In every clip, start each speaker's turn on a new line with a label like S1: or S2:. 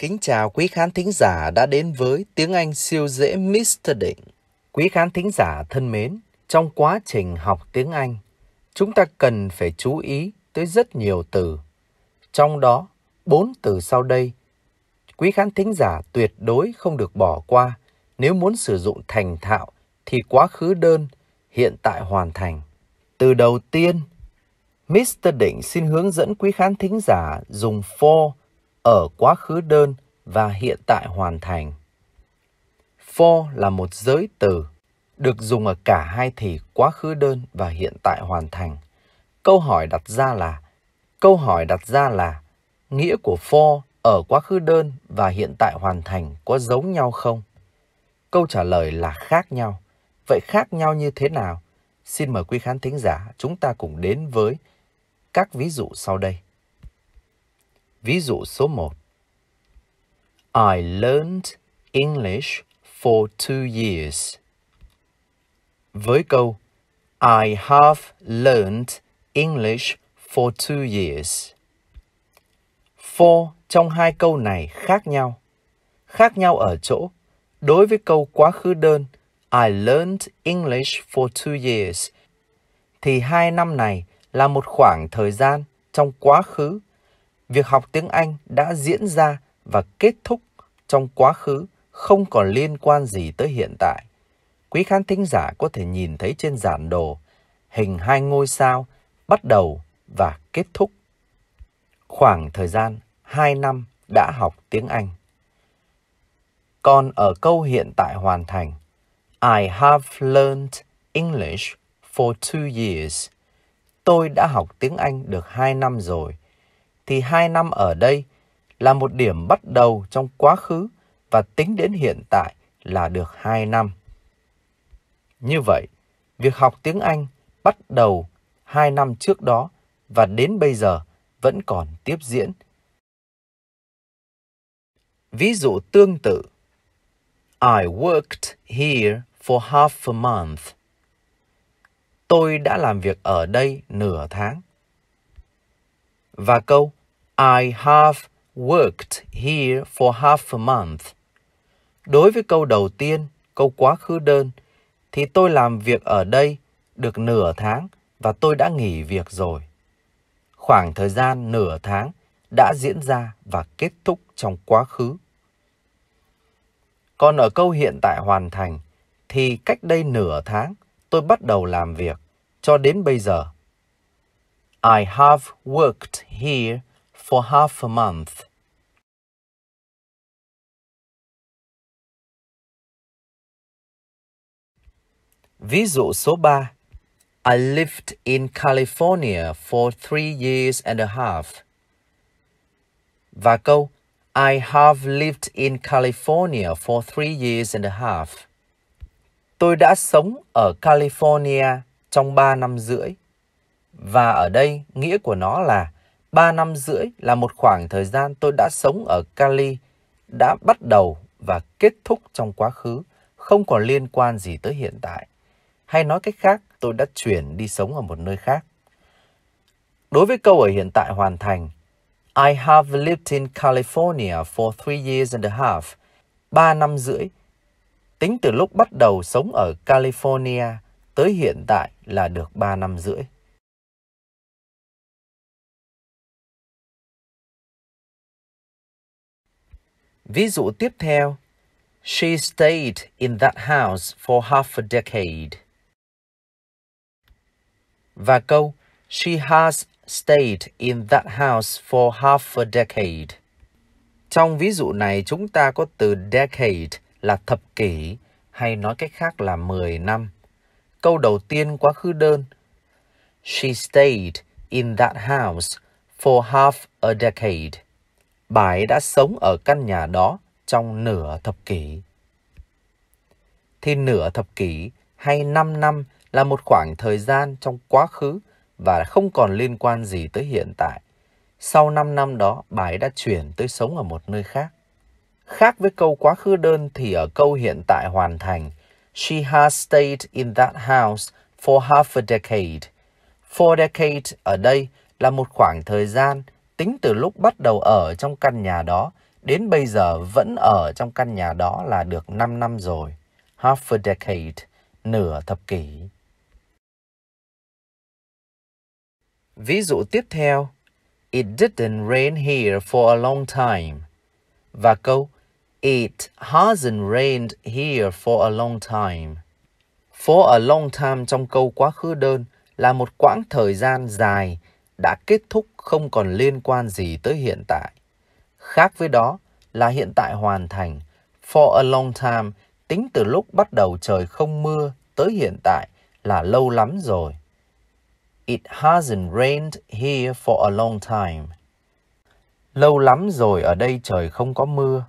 S1: Kính chào quý khán thính giả đã đến với tiếng Anh siêu dễ Mr. Định. Quý khán thính giả thân mến, trong quá trình học tiếng Anh, chúng ta cần phải chú ý tới rất nhiều từ. Trong đó, bốn từ sau đây, quý khán thính giả tuyệt đối không được bỏ qua nếu muốn sử dụng thành thạo thì quá khứ đơn, hiện tại hoàn thành. Từ đầu tiên, Mr. Định xin hướng dẫn quý khán thính giả dùng for ở quá khứ đơn và hiện tại hoàn thành. For là một giới từ được dùng ở cả hai thì quá khứ đơn và hiện tại hoàn thành. Câu hỏi đặt ra là Câu hỏi đặt ra là nghĩa của for ở quá khứ đơn và hiện tại hoàn thành có giống nhau không? Câu trả lời là khác nhau. Vậy khác nhau như thế nào? Xin mời quý khán thính giả chúng ta cùng đến với các ví dụ sau đây. Ví dụ số 1. I learned English for two years. Với câu I have learned English for two years. For trong hai câu này khác nhau. Khác nhau ở chỗ, đối với câu quá khứ đơn I learned English for two years thì hai năm này là một khoảng thời gian trong quá khứ việc học tiếng Anh đã diễn ra và kết thúc trong quá khứ không còn liên quan gì tới hiện tại. Quý khán thính giả có thể nhìn thấy trên giản đồ hình hai ngôi sao bắt đầu và kết thúc. Khoảng thời gian 2 năm đã học tiếng Anh. Còn ở câu hiện tại hoàn thành, I have learned English for two years. Tôi đã học tiếng Anh được 2 năm rồi thì hai năm ở đây là một điểm bắt đầu trong quá khứ và tính đến hiện tại là được hai năm. Như vậy, việc học tiếng Anh bắt đầu hai năm trước đó và đến bây giờ vẫn còn tiếp diễn. Ví dụ tương tự I worked here for half a month. Tôi đã làm việc ở đây nửa tháng. Và câu I have worked here for half a month. Đối với câu đầu tiên, câu quá khứ đơn, thì tôi làm việc ở đây được nửa tháng và tôi đã nghỉ việc rồi. Khoảng thời gian nửa tháng đã diễn ra và kết thúc trong quá khứ. Còn ở câu hiện tại hoàn thành thì cách đây nửa tháng tôi bắt đầu làm việc cho đến bây giờ. I have worked here for half a month. Ví dụ số 3. I lived in California for three years and a half. Và câu I have lived in California for three years and a half. Tôi đã sống ở California trong ba năm rưỡi. Và ở đây nghĩa của nó là 3 năm rưỡi là một khoảng thời gian tôi đã sống ở Cali, đã bắt đầu và kết thúc trong quá khứ, không còn liên quan gì tới hiện tại. Hay nói cách khác, tôi đã chuyển đi sống ở một nơi khác. Đối với câu ở hiện tại hoàn thành, I have lived in California for three years and a half, 3 năm rưỡi. Tính từ lúc bắt đầu sống ở California tới hiện tại là được 3 năm rưỡi. Ví dụ tiếp theo, She stayed in that house for half a decade. Và câu She has stayed in that house for half a decade. Trong ví dụ này chúng ta có từ decade là thập kỷ hay nói cách khác là 10 năm. Câu đầu tiên quá khứ đơn. She stayed in that house for half a decade bà ấy đã sống ở căn nhà đó trong nửa thập kỷ. Thì nửa thập kỷ hay 5 năm là một khoảng thời gian trong quá khứ và không còn liên quan gì tới hiện tại. Sau 5 năm đó, bà ấy đã chuyển tới sống ở một nơi khác. Khác với câu quá khứ đơn thì ở câu hiện tại hoàn thành, She has stayed in that house for half a decade. Four decades ở đây là một khoảng thời gian tính từ lúc bắt đầu ở trong căn nhà đó đến bây giờ vẫn ở trong căn nhà đó là được 5 năm rồi. Half a decade, nửa thập kỷ. Ví dụ tiếp theo, It didn't rain here for a long time. Và câu It hasn't rained here for a long time. For a long time trong câu quá khứ đơn là một quãng thời gian dài đã kết thúc không còn liên quan gì tới hiện tại. Khác với đó là hiện tại hoàn thành. For a long time, tính từ lúc bắt đầu trời không mưa tới hiện tại là lâu lắm rồi. It hasn't rained here for a long time. Lâu lắm rồi ở đây trời không có mưa.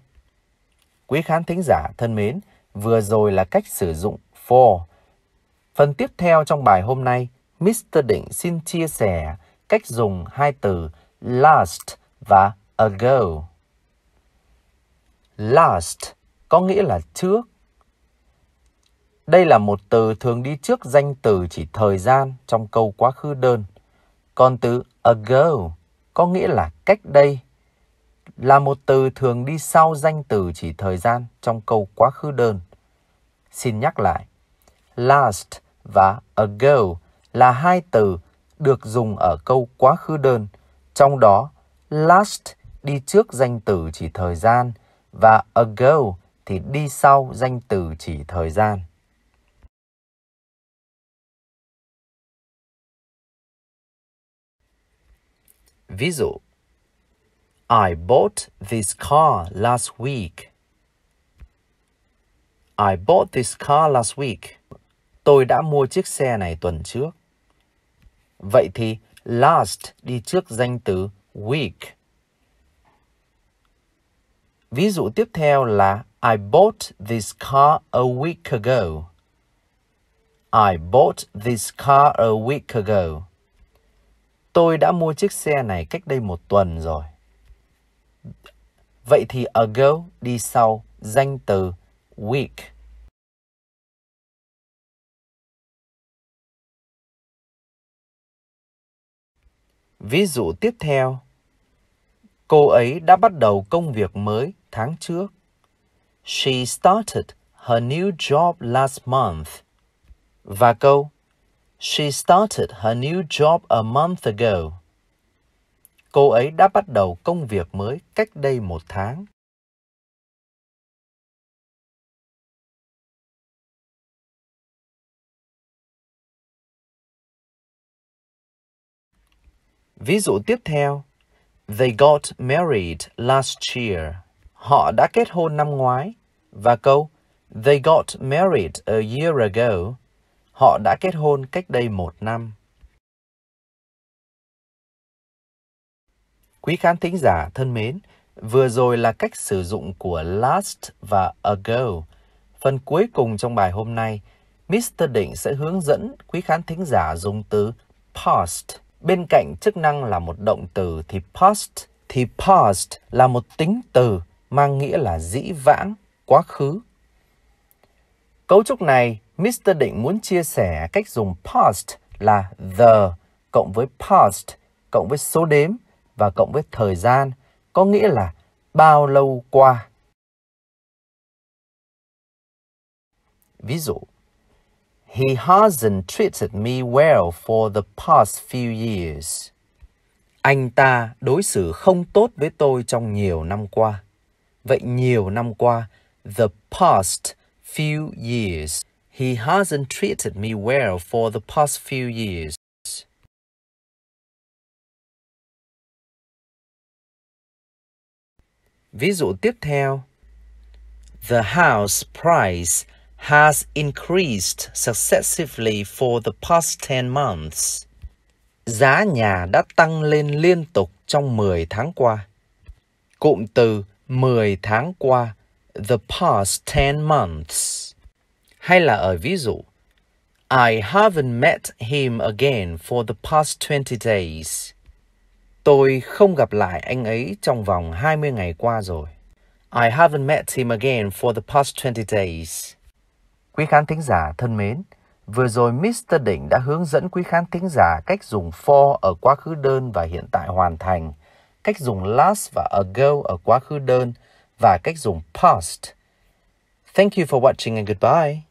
S1: Quý khán thính giả thân mến, vừa rồi là cách sử dụng for. Phần tiếp theo trong bài hôm nay, Mr. Định xin chia sẻ cách dùng hai từ last và ago. Last có nghĩa là trước. Đây là một từ thường đi trước danh từ chỉ thời gian trong câu quá khứ đơn. Còn từ ago có nghĩa là cách đây là một từ thường đi sau danh từ chỉ thời gian trong câu quá khứ đơn. Xin nhắc lại, last và ago là hai từ được dùng ở câu quá khứ đơn, trong đó last đi trước danh từ chỉ thời gian và ago thì đi sau danh từ chỉ thời gian. Ví dụ I bought this car last week. I bought this car last week. Tôi đã mua chiếc xe này tuần trước. Vậy thì last đi trước danh từ week. Ví dụ tiếp theo là I bought this car a week ago. I bought this car a week ago. Tôi đã mua chiếc xe này cách đây một tuần rồi. Vậy thì ago đi sau danh từ week. Ví dụ tiếp theo, cô ấy đã bắt đầu công việc mới tháng trước. She started her new job last month. Và câu She started her new job a month ago. Cô ấy đã bắt đầu công việc mới cách đây một tháng. Ví dụ tiếp theo, They got married last year. Họ đã kết hôn năm ngoái. Và câu They got married a year ago. Họ đã kết hôn cách đây một năm. Quý khán thính giả thân mến, vừa rồi là cách sử dụng của last và ago. Phần cuối cùng trong bài hôm nay, Mr. Định sẽ hướng dẫn quý khán thính giả dùng từ past Bên cạnh chức năng là một động từ thì past thì past là một tính từ mang nghĩa là dĩ vãng, quá khứ. Cấu trúc này, Mr. Định muốn chia sẻ cách dùng past là the cộng với past cộng với số đếm và cộng với thời gian, có nghĩa là bao lâu qua. Ví dụ, He hasn't treated me well for the past few years. Anh ta đối xử không tốt với tôi trong nhiều năm qua. Vậy nhiều năm qua, the past few years. He hasn't treated me well for the past few years. Ví dụ tiếp theo. The house price has increased successively for the past 10 months. Giá nhà đã tăng lên liên tục trong 10 tháng qua. Cụm từ 10 tháng qua, the past 10 months. Hay là ở ví dụ, I haven't met him again for the past 20 days. Tôi không gặp lại anh ấy trong vòng 20 ngày qua rồi. I haven't met him again for the past 20 days. Quý khán thính giả thân mến, vừa rồi Mr. Định đã hướng dẫn quý khán thính giả cách dùng for ở quá khứ đơn và hiện tại hoàn thành, cách dùng last và ago ở quá khứ đơn và cách dùng past. Thank you for watching and goodbye.